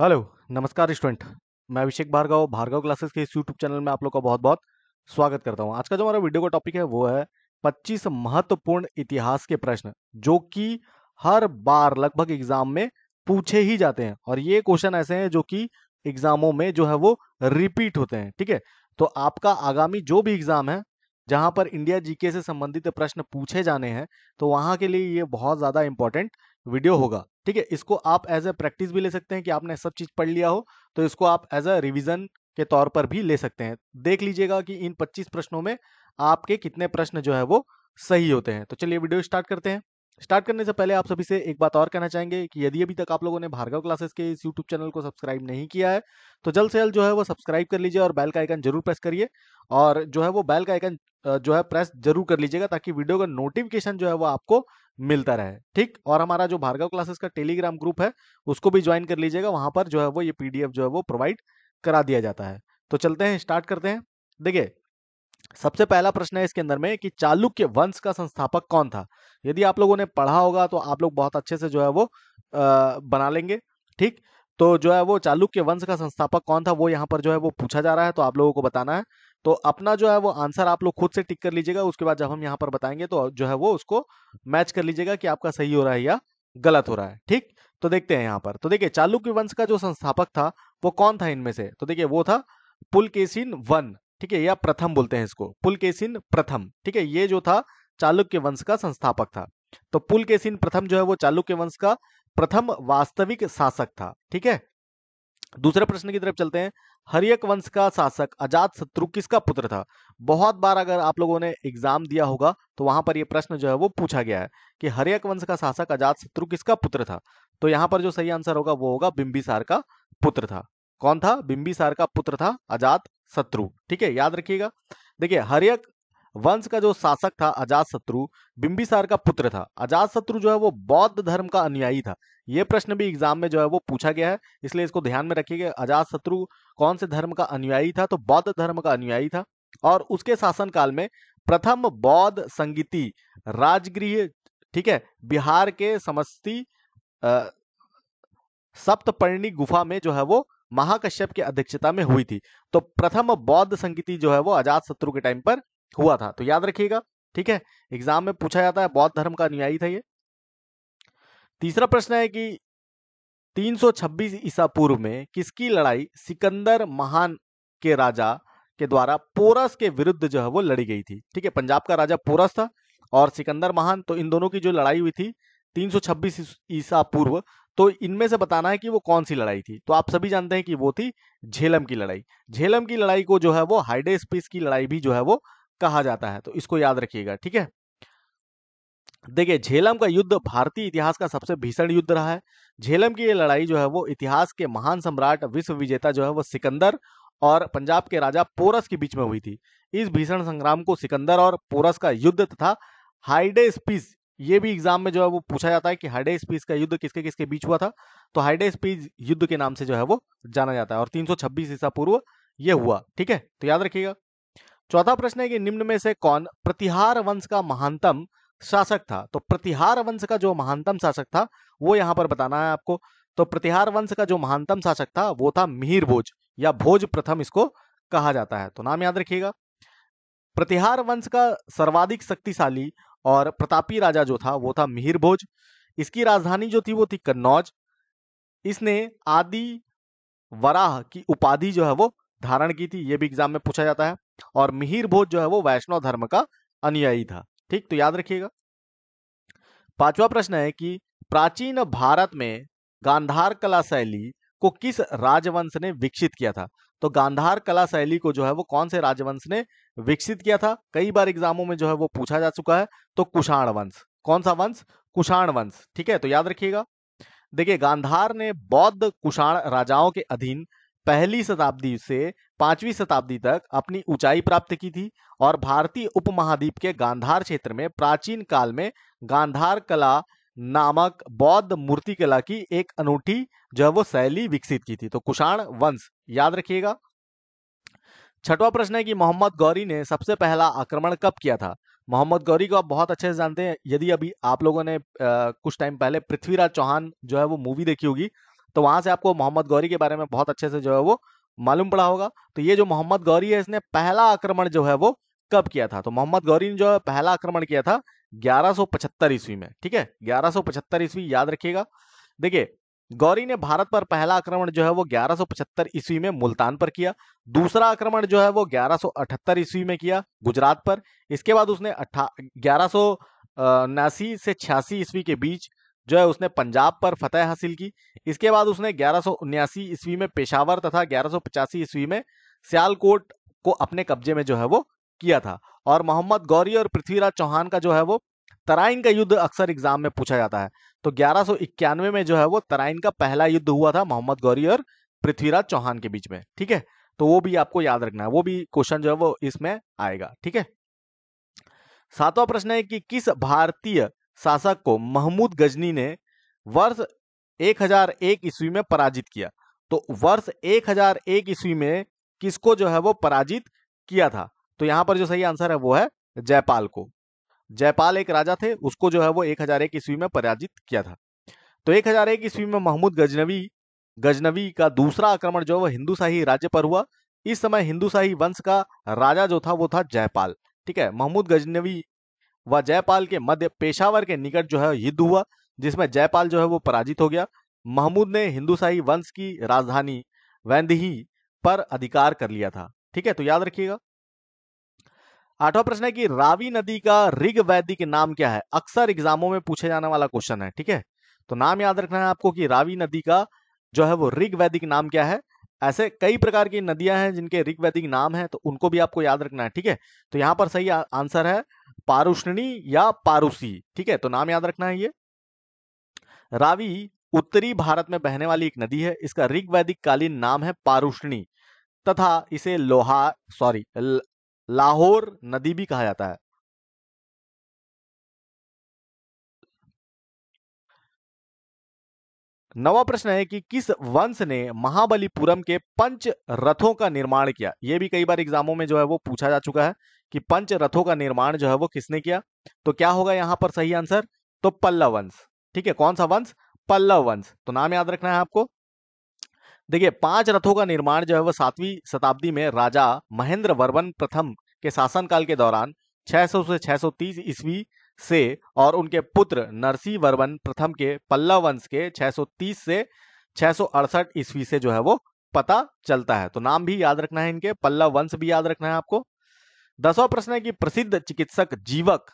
hello नमस्कार student मैं अभिषेक Bhargava Bhargava classes के इस यूट्यूब चैनल में आप लोग का बहुत बहुत स्वागत करता हूं आज का जो हमारा वीडियो का टॉपिक है वो है 25 महत्वपूर्ण इतिहास के प्रश्न जो कि हर बार लगभग एग्जाम में पूछे ही जाते हैं और ये क्वेश्चन ऐसे हैं जो कि एग्जामों में जो है वो रिपीट होते हैं ठीक है तो आपका आगामी जो भी एग्जाम है जहां पर इंडिया जीके से संबंधित प्रश्न पूछे जाने हैं तो वहां के लिए ये बहुत ज्यादा इंपॉर्टेंट वीडियो होगा ठीक है इसको आप एज ए प्रैक्टिस भी ले सकते हैं कि आपने सब चीज पढ़ लिया हो तो इसको आप एज अ रिविजन के तौर पर भी ले सकते हैं देख लीजिएगा कि इन पच्चीस प्रश्नों में आपके कितने प्रश्न जो है वो सही होते हैं तो चलिए वीडियो स्टार्ट करते हैं स्टार्ट करने से पहले आप सभी से एक बात और कहना चाहेंगे कि यदि अभी तक आप लोगों ने भार्गव क्लासेस के इस यूट्यूब चैनल को सब्सक्राइब नहीं किया है तो जल्द से जल्द जो है वो सब्सक्राइब कर लीजिए और बेल का आइकन जरूर प्रेस करिए और जो है वो बेल का आइकन जो है प्रेस जरूर कर लीजिएगा ताकि वीडियो का नोटिफिकेशन जो है वो आपको मिलता रहे ठीक और हमारा जो भार्गव क्लासेस का टेलीग्राम ग्रुप है उसको भी ज्वाइन कर लीजिएगा वहां पर जो है वो ये पीडीएफ जो है वो प्रोवाइड करा दिया जाता है तो चलते हैं स्टार्ट करते हैं देखिए सबसे पहला प्रश्न है इसके अंदर में कि चालुक्य वंश का संस्थापक कौन था यदि आप लोगों ने पढ़ा होगा तो आप लोग बहुत अच्छे से जो है वो आ, बना लेंगे ठीक तो जो है वो चालुक्य वंश का संस्थापक कौन था वो यहाँ पर जो है वो पूछा जा रहा है तो आप लोगों को बताना है तो अपना जो है वो आंसर आप लोग खुद से टिक कर लीजिएगा उसके बाद जब हम यहाँ पर बताएंगे तो जो है वो उसको मैच कर लीजिएगा कि आपका सही हो रहा है या गलत हो रहा है ठीक तो देखते हैं यहाँ पर तो देखिए चालुक्य वंश का जो संस्थापक था वो कौन था इनमें से तो देखिए वो था पुलकेसिन वन ठीक है या प्रथम बोलते हैं इसको पुलकेसिन प्रथम ठीक है ये जो था चालुक्य वंश का संस्थापक था तो पुलकेसिन प्रथम जो है वो चालुक्य वंश का प्रथम वास्तविक शासक था ठीक है दूसरे प्रश्न की तरफ चलते हैं हरियक वंश का शासक अजात शत्रु किसका पुत्र था बहुत बार अगर आप लोगों ने एग्जाम दिया होगा तो वहां पर यह प्रश्न जो है वो पूछा गया है कि हरियक वंश का शासक अजात शत्रु किसका पुत्र था तो यहां पर जो सही आंसर होगा वो होगा बिंबिसार का पुत्र था कौन था बिंबिसार का पुत्र था अजात शत्रु ठीक है याद रखिएगा देखिए हरियक वंश का जो शासक था अजात शत्रु बिंबिसार का पुत्र था अजात शत्रु जो है वो बौद्ध धर्म का अनुयायी था ये प्रश्न भी एग्जाम में जो है वो पूछा गया है इसलिए इसको ध्यान में रखिएगा अजात शत्रु कौन से धर्म का अनुयायी था तो बौद्ध धर्म का अनुयायी था और उसके शासनकाल में प्रथम बौद्ध संगीति राजगृह ठीक है बिहार के समस्ती सप्तपर्णी गुफा में जो है वो महाकश्यप की अध्यक्षता में हुई थी तो प्रथम बौद्ध संगीति जो है वो अजात शत्रु के टाइम पर हुआ था तो याद रखिएगा ठीक है एग्जाम में पूछा जाता है बौद्ध धर्म का अनुयायी था ये तीसरा प्रश्न है कि 326 ईसा पूर्व में किसकी लड़ाई सिकंदर महान के राजा के द्वारा पोरस के विरुद्ध जो है वो लड़ी गई थी ठीक है पंजाब का राजा पोरस था और सिकंदर महान तो इन दोनों की जो लड़ाई हुई थी 326 ईसा पूर्व तो इनमें से बताना है कि वो कौन सी लड़ाई थी तो आप सभी जानते हैं कि वो थी झेलम की लड़ाई झेलम की लड़ाई को जो है वो हाइडे स्पीस की लड़ाई भी जो है वो कहा जाता है तो इसको याद रखिएगा ठीक है देखिए झेलम का युद्ध भारतीय इतिहास का सबसे भीषण युद्ध रहा है झेलम की ये लड़ाई जो है वो इतिहास के महान सम्राट विश्व विजेता जो है वो सिकंदर और पंजाब के राजा पोरस के बीच में हुई थी इस भीषण संग्राम को सिकंदर और पोरस का युद्ध तथा हाइडे स्पीस ये भी एग्जाम में जो है वो पूछा जाता है कि हाइडे स्पीस का युद्ध किसके किसके बीच हुआ था तो हाइडे स्पीस युद्ध के नाम से जो है वो जाना जाता है और तीन ईसा पूर्व ये हुआ ठीक है तो याद रखिएगा चौथा प्रश्न है कि निम्न में से कौन प्रतिहार वंश का महानतम शासक था तो प्रतिहार वंश का जो महानतम शासक था वो यहां पर बताना है आपको तो प्रतिहार वंश का जो महानतम शासक था वो था मिहिर भोज या भोज प्रथम इसको कहा जाता है तो नाम याद रखिएगा प्रतिहार वंश का सर्वाधिक शक्तिशाली और प्रतापी राजा जो था वो था मिहिर भोज इसकी राजधानी जो थी वो थी कन्नौज इसने आदि वराह की उपाधि जो है वो धारण की थी ये भी एग्जाम में पूछा जाता है और मिहिर भोज जो है वो वैष्णव धर्म का अनुयायी था ठीक तो याद रखिएगा पांचवा प्रश्न है कि प्राचीन भारत में गांधार कला शैली को किस राजवंश ने विकसित किया था तो गांधार कला शैली को जो है वो कौन से राजवंश ने विकसित किया था कई बार एग्जामों में जो है वो पूछा जा चुका है तो कुषाण वंश कौन सा वंश कुषाण वंश ठीक है तो याद रखिएगा देखिए गांधार ने बौद्ध कुषाण राजाओं के अधीन पहली शताब्दी से पांचवी शताब्दी तक अपनी ऊंचाई प्राप्त की थी और भारतीय उपमहाद्वीप के गांधार क्षेत्र में प्राचीन काल में गांधार कला नामक बौद्ध मूर्ति कला की एक अनूठी जो है वो शैली विकसित की थी तो कुषाण वंश याद रखिएगा छठवां प्रश्न है कि मोहम्मद गौरी ने सबसे पहला आक्रमण कब किया था मोहम्मद गौरी को आप बहुत अच्छे से जानते हैं यदि अभी आप लोगों ने आ, कुछ टाइम पहले पृथ्वीराज चौहान जो है वो मूवी देखी होगी तो वहां से आपको मोहम्मद गौरी के बारे में बहुत अच्छे से जो है वो मालूम पड़ा होगा तो ये जो मोहम्मद गौरी है इसने पहला आक्रमण जो है वो कब किया था तो मोहम्मद गौरी ने जो है पहला आक्रमण किया था 1175 ईस्वी में ठीक है 1175 ईस्वी याद रखिएगा देखिए गौरी ने भारत पर पहला आक्रमण जो है वो 1175 ईस्वी में मुल्तान पर किया दूसरा आक्रमण जो है वो 1178 ईस्वी में किया गुजरात पर इसके बाद उसने ग्यारह से छियासी ईस्वी के बीच जो है उसने पंजाब पर फतेह हासिल की इसके बाद उसने ग्यारह ईस्वी में पेशावर तथा ग्यारह ईस्वी में सियालकोट को अपने कब्जे में जो है वो किया था और मोहम्मद गौरी और पृथ्वीराज चौहान का जो है वो तराइन का युद्ध अक्सर एग्जाम में पूछा जाता है तो ग्यारह में जो है वो तराइन का पहला युद्ध हुआ था मोहम्मद गौरी और पृथ्वीराज चौहान के बीच में ठीक है तो वो भी आपको याद रखना है वो भी क्वेश्चन जो है वो इसमें आएगा ठीक है सातवां प्रश्न है कि किस भारतीय शासक को महमूद गजनी ने वर्ष 1001 ईस्वी में पराजित किया तो वर्ष 1001 ईस्वी में किसको जो है वो पराजित किया था तो यहाँ पर जो सही आंसर है वो है जयपाल को जयपाल एक राजा थे उसको जो है वो 1001 ईस्वी में पराजित किया था तो 1001 ईस्वी में महमूद गजनवी गजनवी का दूसरा आक्रमण जो है वो हिंदूशाही राज्य पर हुआ इस समय हिंदूशाही वंश का राजा जो था वो था जयपाल ठीक है महमूद गजनवी व जयपाल के मध्य पेशावर के निकट जो है युद्ध हुआ जिसमें जयपाल जो है वो पराजित हो गया महमूद ने हिंदुशाही वंश की राजधानी वैंदही पर अधिकार कर लिया था ठीक है तो याद रखिएगा आठवां प्रश्न है कि रावी नदी का ऋग वैदिक नाम क्या है अक्सर एग्जामों में पूछे जाने वाला क्वेश्चन है ठीक है तो नाम याद रखना है आपको कि रावी नदी का जो है वो ऋग वैदिक नाम क्या है ऐसे कई प्रकार की नदियां हैं जिनके ऋग वैदिक नाम है तो उनको भी आपको याद रखना है ठीक है तो यहां पर सही आंसर है पारुष्णी या पारुसी ठीक है तो नाम याद रखना है ये रावी उत्तरी भारत में बहने वाली एक नदी है इसका ऋग्वैदिक कालीन नाम है पारुष्णी तथा इसे लोहा सॉरी लाहौर नदी भी कहा जाता है नवा प्रश्न है कि किस वंश ने महाबलीपुरम के पंच रथों का निर्माण किया यह भी कई बार एग्जामों में जो है वो पूछा जा चुका है कि पंच रथों का निर्माण जो है वो किसने किया तो क्या होगा यहां पर सही आंसर तो पल्लव वंश ठीक है कौन सा वंश पल्लव वंश तो नाम याद रखना है आपको देखिए पांच रथों का निर्माण जो है वो सातवीं शताब्दी में राजा महेंद्र वर्वन प्रथम के शासनकाल के दौरान 600 से 630 ईस्वी से और उनके पुत्र नरसी वर्वन प्रथम के पल्लव वंश के 630 से छह ईस्वी से जो है वो पता चलता है तो नाम भी याद रखना है इनके पल्लव वंश भी याद रखना है आपको दसवा प्रश्न है कि प्रसिद्ध चिकित्सक जीवक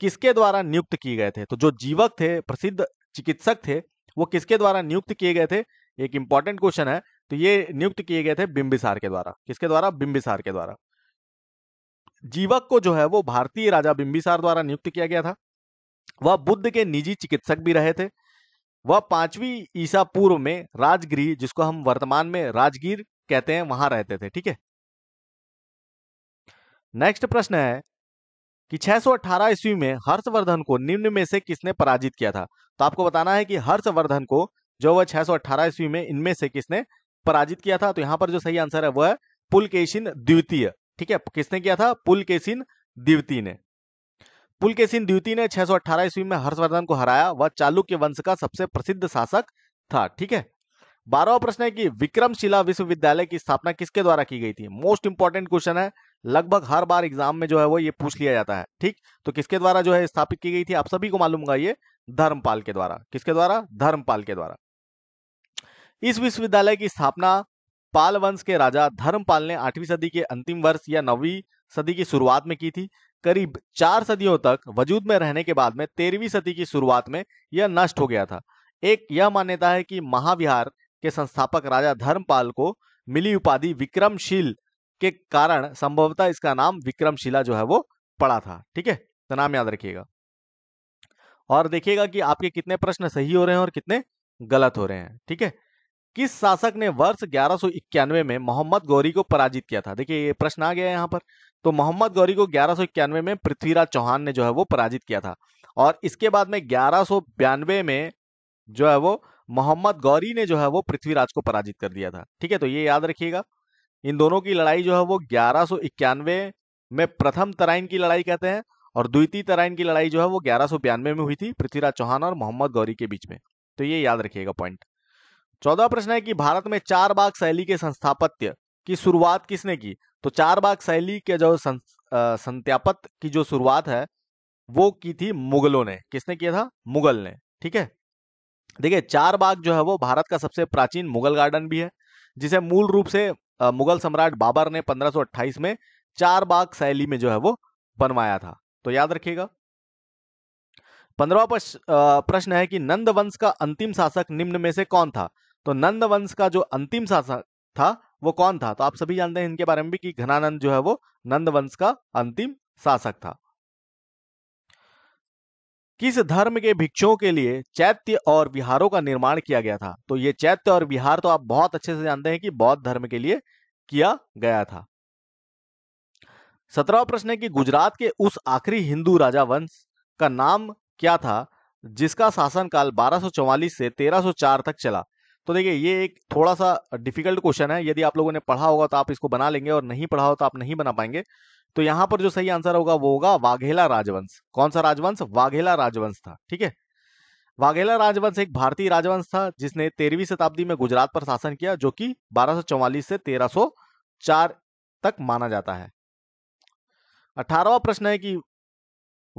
किसके द्वारा नियुक्त किए गए थे तो जो जीवक थे प्रसिद्ध चिकित्सक थे वो किसके द्वारा नियुक्त किए गए थे एक इंपॉर्टेंट क्वेश्चन है तो ये नियुक्त किए गए थे बिंबिसार के द्वारा किसके द्वारा बिंबिसार के द्वारा जीवक को जो है वो भारतीय राजा बिंबिसार द्वारा नियुक्त किया गया था वह बुद्ध के निजी चिकित्सक भी रहे थे वह पांचवी ईसा पूर्व में राजगिरी जिसको हम वर्तमान में राजगीर कहते हैं वहां रहते थे ठीक है नेक्स्ट प्रश्न है कि 618 ईस्वी में हर्षवर्धन को निम्न में से किसने पराजित किया था तो आपको बताना है कि हर्षवर्धन को जो वह 618 ईस्वी में इनमें से किसने पराजित किया था तो यहाँ पर जो सही आंसर है वह है पुलकेशिन द्वितीय ठीक है किसने किया था पुलकेशिन द्वितीय ने पुलकेशिन द्वितीय ने 618 ईस्वी में हर्षवर्धन को हराया वह चालुक्य वंश का सबसे प्रसिद्ध शासक था ठीक है बारहवा प्रश्न है कि विक्रमशिला विश्वविद्यालय की स्थापना किसके द्वारा की गई थी मोस्ट इंपॉर्टेंट क्वेश्चन है लगभग हर बार एग्जाम में जो है वो ये पूछ लिया जाता है ठीक तो किसके द्वारा जो है स्थापित की गई थी आप सभी को मालूम होगा ये धर्मपाल के द्वारा किसके द्वारा धर्मपाल के द्वारा इस विश्वविद्यालय की स्थापना पाल वंश के राजा धर्मपाल ने आठवीं सदी के अंतिम वर्ष या नौवीं सदी की शुरुआत में की थी करीब चार सदियों तक वजूद में रहने के बाद में तेरहवीं सदी की शुरुआत में यह नष्ट हो गया था एक यह मान्यता है कि महाविहार के संस्थापक राजा धर्मपाल को मिली उपाधि विक्रमशील के कारण संभवतः इसका नाम विक्रमशिला जो है वो पड़ा था ठीक है तो नाम याद रखिएगा और देखिएगा कि आपके कितने प्रश्न सही हो रहे हैं और कितने गलत हो रहे हैं ठीक है किस शासक ने वर्ष ग्यारह में मोहम्मद गौरी को पराजित किया था देखिए ये प्रश्न आ गया है यहाँ पर तो मोहम्मद गौरी को ग्यारह में पृथ्वीराज चौहान ने जो है वो पराजित किया था और इसके बाद में ग्यारह में जो है वो मोहम्मद गौरी ने जो है वो पृथ्वीराज को पराजित कर दिया था ठीक है तो ये याद रखिएगा इन दोनों की लड़ाई जो है वो ग्यारह में प्रथम तराइन की लड़ाई कहते हैं और द्वितीय तराइन की लड़ाई जो है वो ग्यारह में हुई थी पृथ्वीराज चौहान और मोहम्मद गौरी के बीच में तो ये याद रखिएगा पॉइंट चौदह प्रश्न है कि भारत में चार बाग शैली के संस्थापत्य की शुरुआत किसने की तो चार बाग शैली के जो संत्यापत की जो शुरुआत है वो की थी मुगलों ने किसने किया था मुगल ने ठीक है देखिए चार बाग जो है वो भारत का सबसे प्राचीन मुगल गार्डन भी है जिसे मूल रूप से मुगल सम्राट बाबर ने 1528 में चार बाग शैली में जो है वो बनवाया था तो याद रखिएगा पंद्रवा प्रश्न है कि नंद वंश का अंतिम शासक निम्न में से कौन था तो नंद वंश का जो अंतिम शासक था वो कौन था तो आप सभी जानते हैं इनके बारे में भी कि घनानंद जो है वो नंद वंश का अंतिम शासक था किस धर्म के भिक्षुओं के लिए चैत्य और विहारों का निर्माण किया गया था तो ये चैत्य और विहार तो आप बहुत अच्छे से जानते हैं कि बौद्ध धर्म के लिए किया गया था सत्रहवा प्रश्न है कि गुजरात के उस आखिरी हिंदू राजा वंश का नाम क्या था जिसका शासनकाल 1244 से 1304 तक चला तो देखिए ये एक थोड़ा सा डिफिकल्ट क्वेश्चन है यदि आप लोगों ने पढ़ा होगा तो आप इसको बना लेंगे और नहीं पढ़ा हो तो आप नहीं बना पाएंगे तो यहां पर जो सही आंसर होगा वो होगा वाघेला राजवंश कौन सा राजवंश वाघेला राजवंश था ठीक है वाघेला राजवंश एक भारतीय राजवंश था जिसने तेरहवीं शताब्दी में गुजरात पर शासन किया जो कि 1244 से 1304 तक माना जाता है अठारहवा प्रश्न है कि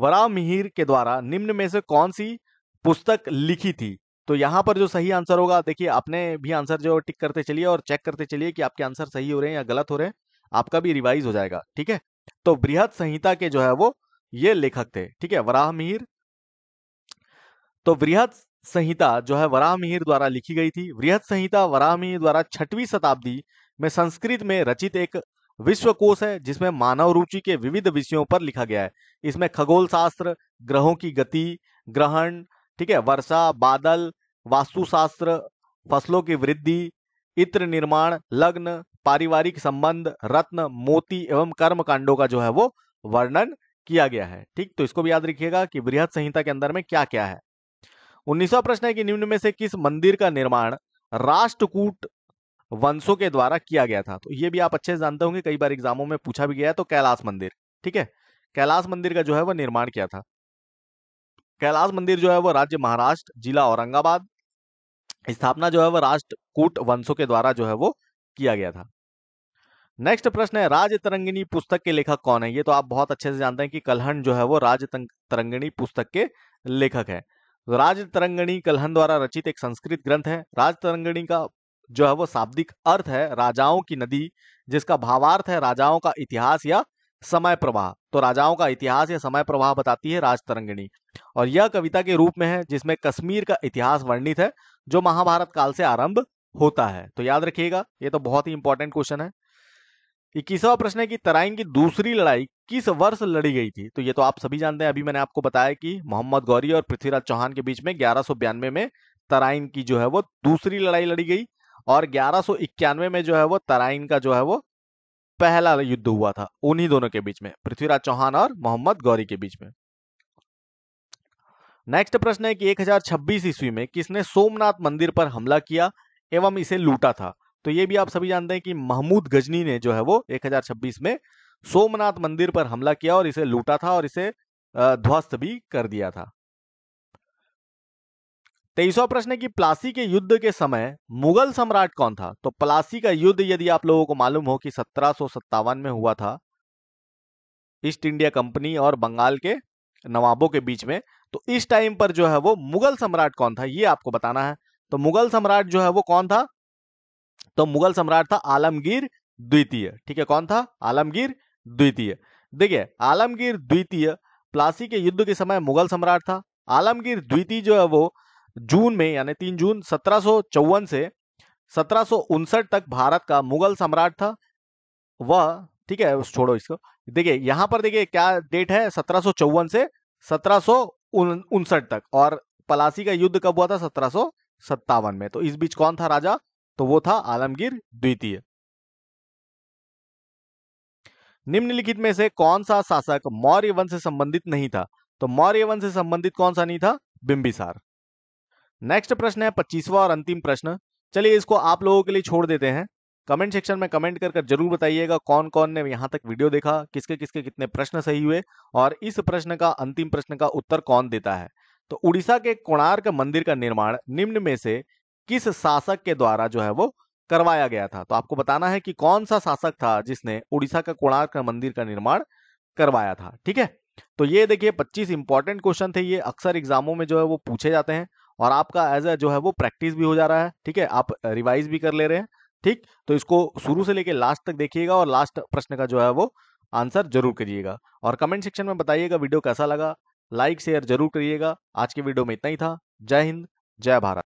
वराव मिहिर के द्वारा निम्न में से कौन सी पुस्तक लिखी थी तो यहां पर जो सही आंसर होगा देखिए आपने भी आंसर जो टिक करते चलिए और चेक करते चलिए कि आपके आंसर सही हो रहे हैं या गलत हो रहे हैं आपका भी रिवाइज हो जाएगा ठीक है तो बृहद संहिता के जो है वो ये लेखक थे ठीक है वराह मिहिर तो वृहद संहिता जो है वराह मिहिर द्वारा लिखी गई थी वृहद संहिता वराह मिहिर द्वारा छठवीं शताब्दी में संस्कृत में रचित एक विश्वकोश है जिसमें मानव रुचि के विविध विषयों पर लिखा गया है इसमें खगोल शास्त्र ग्रहों की गति ग्रहण ठीक है वर्षा बादल वास्तुशास्त्र फसलों की वृद्धि इत्र निर्माण लग्न पारिवारिक संबंध रत्न मोती एवं कर्म कांडों का जो है वो वर्णन किया गया है ठीक तो इसको भी याद रखिएगा कि वृहद संहिता के अंदर में क्या क्या है उन्नीसवा प्रश्न है कि निम्न में से किस मंदिर का निर्माण राष्ट्रकूट वंशों के द्वारा किया गया था तो ये भी आप अच्छे से जानते होंगे कई बार एग्जामों में पूछा भी गया है तो कैलाश मंदिर ठीक है कैलाश मंदिर का जो है वह निर्माण किया था कैलाश मंदिर जो है वह राज्य महाराष्ट्र जिला औरंगाबाद स्थापना जो है वह राष्ट्रकूट वंशों के द्वारा जो है वो किया गया था नेक्स्ट प्रश्न है राज तरंगिणी पुस्तक के लेखक कौन है ये तो आप बहुत अच्छे से जानते हैं कि कलहन जो है वो राज तरंगिणी पुस्तक के लेखक है राज तरंगिणी कलहन द्वारा रचित एक संस्कृत ग्रंथ है राज तरंगिणी का जो है वो शाब्दिक अर्थ है राजाओं की नदी जिसका भावार्थ है राजाओं का इतिहास या समय प्रवाह तो राजाओं का इतिहास या समय प्रवाह बताती है राज तरंगिणी और यह कविता के रूप में है जिसमें कश्मीर का इतिहास वर्णित है जो महाभारत काल से आरंभ होता है तो याद रखिएगा ये तो बहुत ही इंपॉर्टेंट क्वेश्चन है इक्कीसवा प्रश्न है कि तराइन की दूसरी लड़ाई किस वर्ष लड़ी गई थी तो ये तो आप सभी जानते हैं अभी मैंने आपको बताया कि मोहम्मद गौरी और पृथ्वीराज चौहान के बीच में ग्यारह में तराइन की जो है वो दूसरी लड़ाई लड़ी गई और ग्यारह में जो है वो तराइन का जो है वो पहला युद्ध हुआ था उन्हीं दोनों के बीच में पृथ्वीराज चौहान और मोहम्मद गौरी के बीच में नेक्स्ट प्रश्न है कि 1026 ईस्वी में किसने सोमनाथ मंदिर पर हमला किया एवं इसे लूटा था तो ये भी आप सभी जानते हैं कि महमूद गजनी ने जो है वो 1026 में सोमनाथ मंदिर पर हमला किया और इसे लूटा था और इसे ध्वस्त भी कर दिया था तेईसवा प्रश्न है कि प्लासी के युद्ध के समय मुगल सम्राट कौन था तो प्लासी का युद्ध यदि आप लोगों को मालूम हो कि सत्रह में हुआ था ईस्ट इंडिया कंपनी और बंगाल के नवाबों के बीच में तो इस टाइम पर जो है वो मुगल सम्राट कौन था ये आपको बताना है तो मुगल सम्राट जो है वो कौन था तो मुगल सम्राट था आलमगीर द्वितीय ठीक है कौन था आलमगीर द्वितीय देखिए आलमगीर द्वितीय प्लासी के युद्ध के समय मुगल सम्राट था आलमगीर द्वितीय जो है वो जून में यानी तीन जून सत्रह से सत्रह तक भारत का मुगल सम्राट था वह ठीक है छोड़ो इसको देखिए यहां पर देखिए क्या डेट है सत्रह से सत्रह तक और पलासी का युद्ध कब हुआ था सत्रह में तो इस बीच कौन था राजा तो वो था आलमगीर द्वितीय निम्नलिखित में से कौन सा शासक मौर्य वंश से संबंधित नहीं था तो मौर्य वंश से संबंधित कौन सा नहीं था बिंबिसार नेक्स्ट प्रश्न है पच्चीसवा और अंतिम प्रश्न चलिए इसको आप लोगों के लिए छोड़ देते हैं कमेंट सेक्शन में कमेंट कर जरूर बताइएगा कौन कौन ने यहां तक वीडियो देखा किसके किसके कितने प्रश्न सही हुए और इस प्रश्न का अंतिम प्रश्न का उत्तर कौन देता है तो उड़ीसा के कोणार्क मंदिर का निर्माण निम्न में से किस शासक के द्वारा जो है वो करवाया गया था तो आपको बताना है कि कौन सा शासक था जिसने उड़ीसा का कोणार्क मंदिर का निर्माण करवाया था ठीक है तो ये देखिए 25 इंपॉर्टेंट क्वेश्चन थे ये अक्सर एग्जामों में जो है वो पूछे जाते हैं और आपका एज ए जो है वो प्रैक्टिस भी हो जा रहा है ठीक है आप रिवाइज भी कर ले रहे हैं ठीक तो इसको शुरू से लेके लास्ट तक देखिएगा और लास्ट प्रश्न का जो है वो आंसर जरूर करिएगा और कमेंट सेक्शन में बताइएगा वीडियो कैसा लगा लाइक शेयर जरूर करिएगा आज के वीडियो में इतना ही था जय हिंद जय भारत